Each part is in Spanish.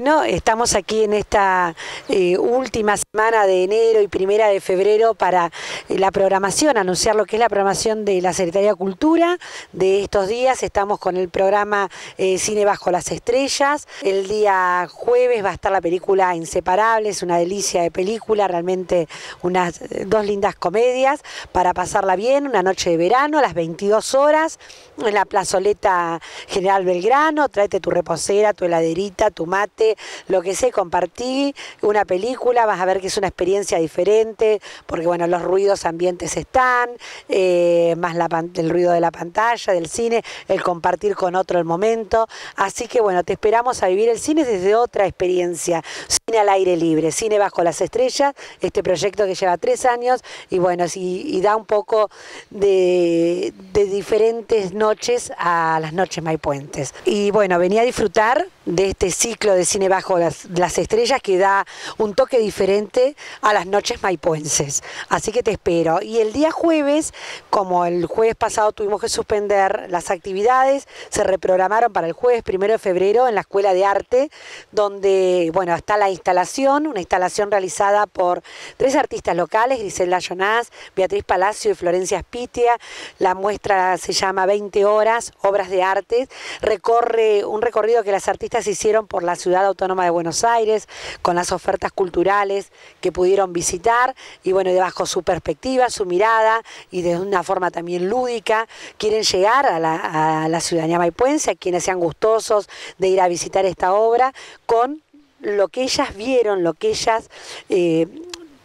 Bueno, estamos aquí en esta eh, última semana de enero y primera de febrero para eh, la programación, anunciar lo que es la programación de la Secretaría de Cultura de estos días. Estamos con el programa eh, Cine Bajo las Estrellas. El día jueves va a estar la película Inseparables, una delicia de película, realmente unas dos lindas comedias para pasarla bien, una noche de verano a las 22 horas en la plazoleta General Belgrano. Tráete tu reposera, tu heladerita, tu mate lo que sé, compartí una película, vas a ver que es una experiencia diferente, porque bueno, los ruidos ambientes están, eh, más el ruido de la pantalla, del cine, el compartir con otro el momento. Así que bueno, te esperamos a vivir el cine desde otra experiencia. Cine al aire libre, Cine bajo las estrellas, este proyecto que lleva tres años y bueno, sí, y da un poco de, diferentes noches a las noches maipuentes. Y bueno, venía a disfrutar de este ciclo de Cine bajo las, estrellas que da un toque diferente a las noches maipuenses. Así que te espero. Y el día jueves, como el jueves pasado tuvimos que suspender las actividades, se reprogramaron para el jueves primero de febrero en la Escuela de Arte, donde, bueno, está la instalación, una instalación realizada por tres artistas locales, Gisela Jonás, Beatriz Palacio y Florencia Spitia. La muestra se llama 20 horas, obras de arte. Recorre un recorrido que las artistas hicieron por la ciudad autónoma de Buenos Aires, con las ofertas culturales que pudieron visitar y bueno, debajo su perspectiva, su mirada y de una forma también lúdica, quieren llegar a la, a la ciudadanía maipuense, a quienes sean gustosos de ir a visitar esta obra, con lo que ellas vieron, lo que ellas... Eh,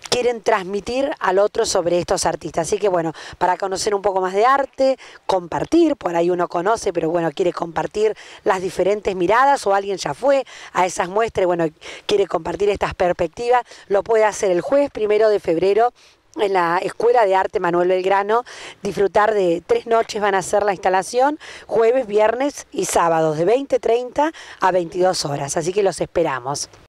quieren transmitir al otro sobre estos artistas. Así que bueno, para conocer un poco más de arte, compartir, por ahí uno conoce, pero bueno, quiere compartir las diferentes miradas o alguien ya fue a esas muestras, bueno, quiere compartir estas perspectivas, lo puede hacer el jueves primero de febrero en la Escuela de Arte Manuel Belgrano, disfrutar de tres noches van a ser la instalación, jueves, viernes y sábados, de 20.30 a 22 horas, así que los esperamos.